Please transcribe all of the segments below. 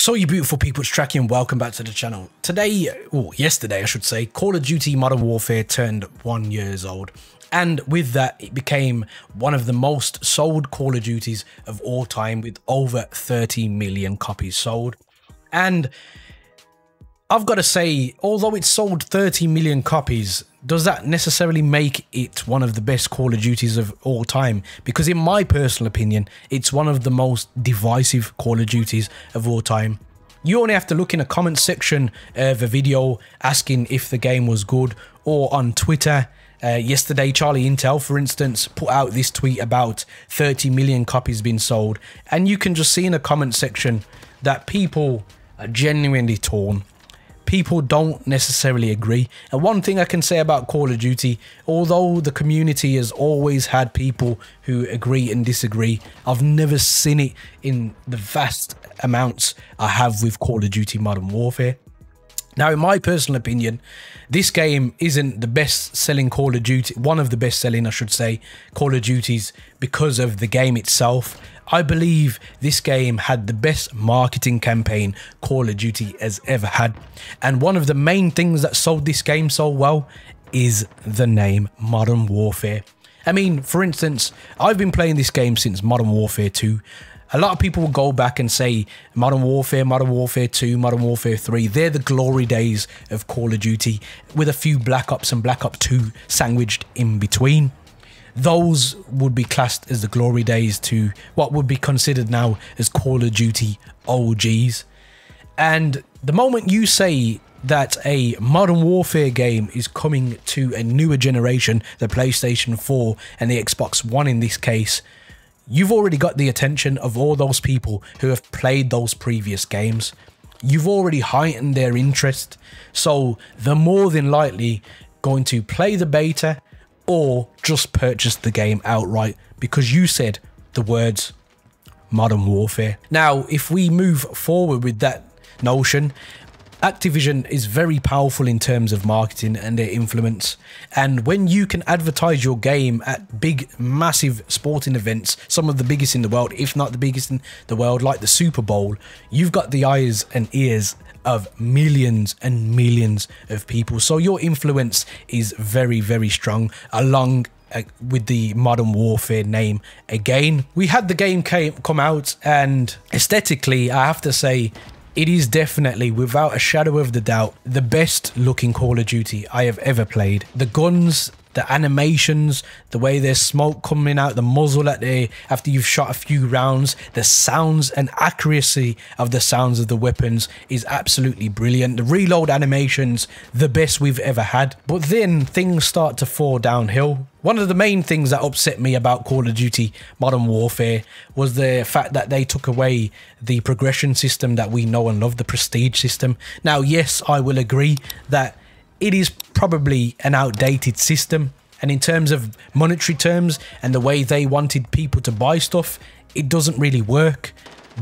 So you beautiful people, it's Tracky and welcome back to the channel. Today, or yesterday I should say, Call of Duty Modern Warfare turned one years old. And with that, it became one of the most sold Call of Duties of all time with over 30 million copies sold. And I've got to say, although it sold 30 million copies, does that necessarily make it one of the best Call of Duties of all time? Because in my personal opinion, it's one of the most divisive Call of Duties of all time. You only have to look in a comment section of a video asking if the game was good or on Twitter. Uh, yesterday, Charlie Intel, for instance, put out this tweet about 30 million copies being sold. And you can just see in the comment section that people are genuinely torn people don't necessarily agree. And one thing I can say about Call of Duty, although the community has always had people who agree and disagree, I've never seen it in the vast amounts I have with Call of Duty Modern Warfare. Now, in my personal opinion, this game isn't the best selling Call of Duty, one of the best selling, I should say, Call of Duties because of the game itself. I believe this game had the best marketing campaign Call of Duty has ever had. And one of the main things that sold this game so well is the name Modern Warfare. I mean, for instance, I've been playing this game since Modern Warfare 2 a lot of people will go back and say Modern Warfare, Modern Warfare 2, Modern Warfare 3, they're the glory days of Call of Duty, with a few Black Ops and Black Ops 2 sandwiched in between. Those would be classed as the glory days to what would be considered now as Call of Duty OGs. And the moment you say that a Modern Warfare game is coming to a newer generation, the PlayStation 4 and the Xbox One in this case, You've already got the attention of all those people who have played those previous games. You've already heightened their interest, so they're more than likely going to play the beta or just purchase the game outright because you said the words Modern Warfare. Now, if we move forward with that notion, Activision is very powerful in terms of marketing and their influence. And when you can advertise your game at big, massive sporting events, some of the biggest in the world, if not the biggest in the world, like the Super Bowl, you've got the eyes and ears of millions and millions of people. So your influence is very, very strong along uh, with the Modern Warfare name again. We had the game came, come out and aesthetically, I have to say, it is definitely, without a shadow of the doubt, the best looking Call of Duty I have ever played. The guns the animations, the way there's smoke coming out the muzzle at the after you've shot a few rounds, the sounds and accuracy of the sounds of the weapons is absolutely brilliant. The reload animations, the best we've ever had. But then things start to fall downhill. One of the main things that upset me about Call of Duty Modern Warfare was the fact that they took away the progression system that we know and love, the prestige system. Now, yes, I will agree that it is probably an outdated system. And in terms of monetary terms and the way they wanted people to buy stuff, it doesn't really work.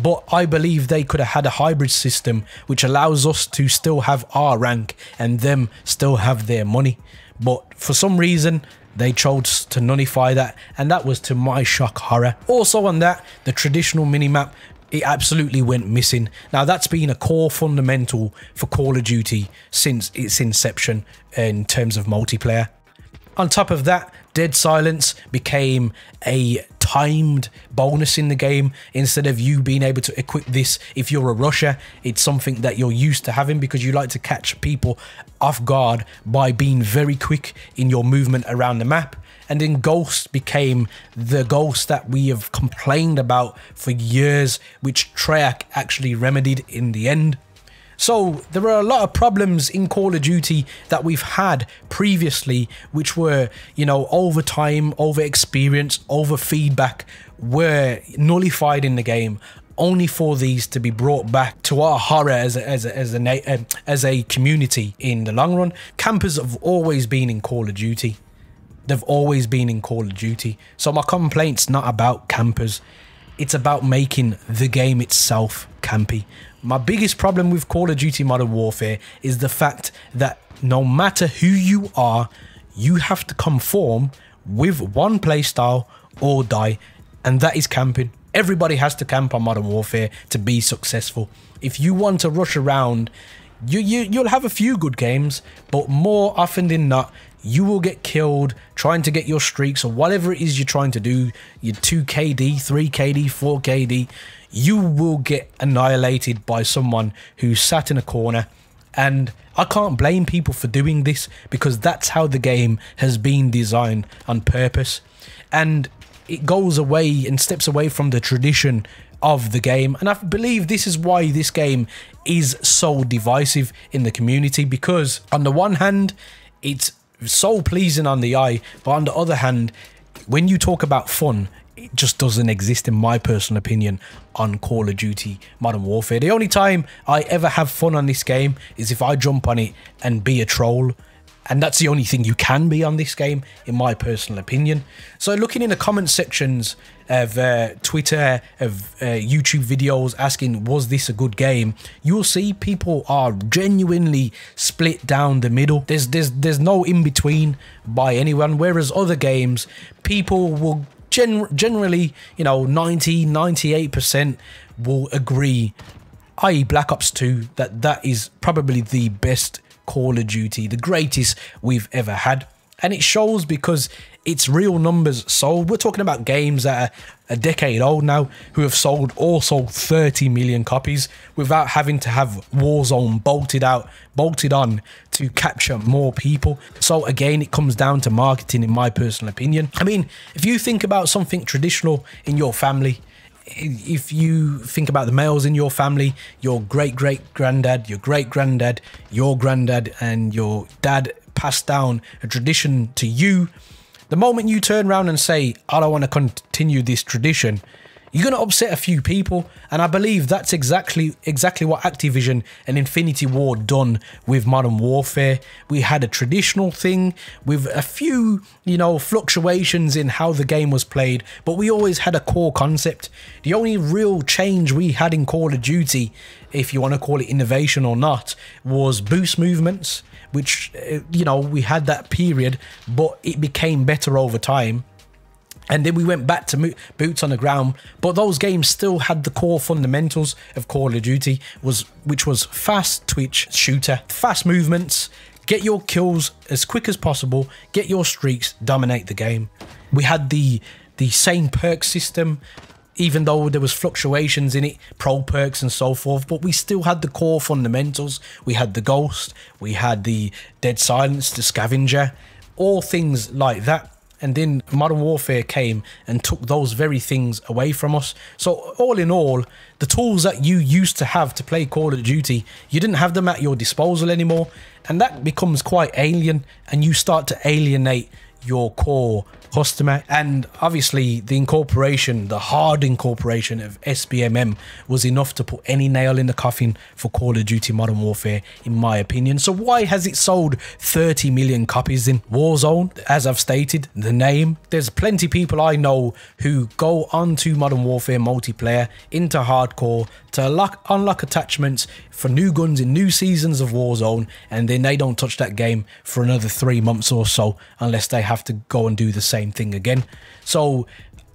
But I believe they could have had a hybrid system which allows us to still have our rank and them still have their money. But for some reason, they chose to nullify that, and that was to my shock horror. Also on that, the traditional minimap it absolutely went missing. Now that's been a core fundamental for Call of Duty since its inception in terms of multiplayer. On top of that, Dead Silence became a timed bonus in the game instead of you being able to equip this if you're a rusher it's something that you're used to having because you like to catch people off guard by being very quick in your movement around the map and then Ghost became the Ghost that we have complained about for years, which Treyarch actually remedied in the end. So there are a lot of problems in Call of Duty that we've had previously, which were, you know, over time, over experience, over feedback, were nullified in the game only for these to be brought back to our horror as a, as a, as a, um, as a community in the long run. Campers have always been in Call of Duty they've always been in Call of Duty. So my complaint's not about campers. It's about making the game itself campy. My biggest problem with Call of Duty Modern Warfare is the fact that no matter who you are, you have to conform with one playstyle or die, and that is camping. Everybody has to camp on Modern Warfare to be successful. If you want to rush around, you, you, you'll have a few good games, but more often than not, you will get killed trying to get your streaks or whatever it is you're trying to do, your 2KD, 3KD, 4KD, you will get annihilated by someone who sat in a corner. And I can't blame people for doing this because that's how the game has been designed on purpose. And it goes away and steps away from the tradition of the game. And I believe this is why this game is so divisive in the community because, on the one hand, it's so pleasing on the eye, but on the other hand, when you talk about fun, it just doesn't exist in my personal opinion on Call of Duty Modern Warfare. The only time I ever have fun on this game is if I jump on it and be a troll and that's the only thing you can be on this game, in my personal opinion. So looking in the comment sections of uh, Twitter, of uh, YouTube videos asking, was this a good game? You'll see people are genuinely split down the middle. There's, there's, there's no in-between by anyone, whereas other games, people will gen generally, you know, 90, 98% will agree i.e. Black Ops 2, that that is probably the best Call of Duty, the greatest we've ever had. And it shows because it's real numbers sold. We're talking about games that are a decade old now who have sold or sold 30 million copies without having to have Warzone bolted out, bolted on to capture more people. So again, it comes down to marketing in my personal opinion. I mean, if you think about something traditional in your family, if you think about the males in your family, your great great granddad, your great granddad, your granddad, and your dad passed down a tradition to you, the moment you turn around and say, I don't want to continue this tradition, you're going to upset a few people and i believe that's exactly exactly what activision and infinity war done with modern warfare we had a traditional thing with a few you know fluctuations in how the game was played but we always had a core concept the only real change we had in call of duty if you want to call it innovation or not was boost movements which uh, you know we had that period but it became better over time and then we went back to boots on the ground, but those games still had the core fundamentals of Call of Duty, was which was fast twitch shooter, fast movements, get your kills as quick as possible, get your streaks, dominate the game. We had the the same perk system, even though there was fluctuations in it, pro perks and so forth, but we still had the core fundamentals. We had the ghost, we had the dead silence, the scavenger, all things like that and then modern warfare came and took those very things away from us. So, all in all, the tools that you used to have to play Call of Duty, you didn't have them at your disposal anymore. And that becomes quite alien, and you start to alienate your core customer. And obviously, the incorporation, the hard incorporation of SBMM was enough to put any nail in the coffin for Call of Duty Modern Warfare, in my opinion. So, why has it sold 30 million copies in Warzone? As I've stated, the name. There's plenty people I know who go onto Modern Warfare multiplayer into hardcore to lock, unlock attachments for new guns in new seasons of Warzone, and then they don't touch that game for another three months or so unless they have to go and do the same thing again. So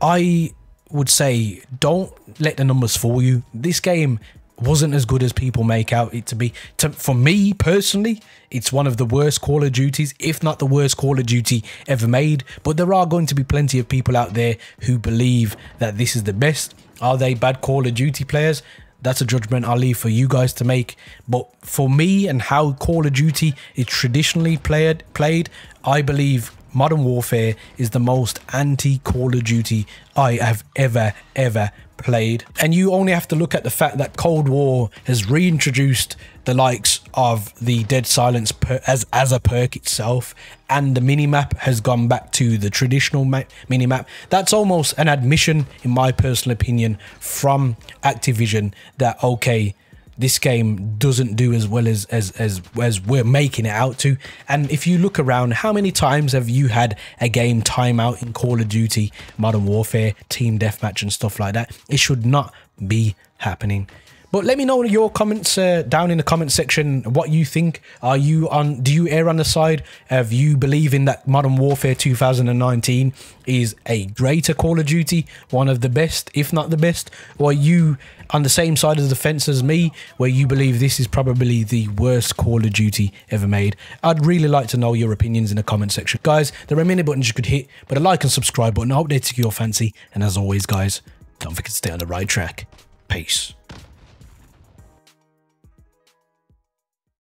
I would say don't let the numbers fool you. This game wasn't as good as people make out it to be. To, for me personally, it's one of the worst Call of Duties, if not the worst Call of Duty ever made. But there are going to be plenty of people out there who believe that this is the best. Are they bad Call of Duty players? That's a judgment I'll leave for you guys to make. But for me and how Call of Duty is traditionally played, played I believe Modern Warfare is the most anti Call of Duty I have ever, ever played. And you only have to look at the fact that Cold War has reintroduced the likes of the Dead Silence as, as a perk itself, and the minimap has gone back to the traditional minimap. That's almost an admission, in my personal opinion, from Activision that, okay, this game doesn't do as well as as as as we're making it out to. And if you look around, how many times have you had a game timeout in Call of Duty, Modern Warfare, Team Deathmatch, and stuff like that? It should not be happening. But let me know your comments uh, down in the comment section what you think. Are you on? Do you err on the side of you believing that Modern Warfare 2019 is a greater Call of Duty, one of the best, if not the best? Or are you on the same side of the fence as me, where you believe this is probably the worst Call of Duty ever made? I'd really like to know your opinions in the comment section, guys. There are many buttons you could hit, but a like and subscribe button. I hope they tickle your fancy. And as always, guys, don't forget to stay on the right track. Peace.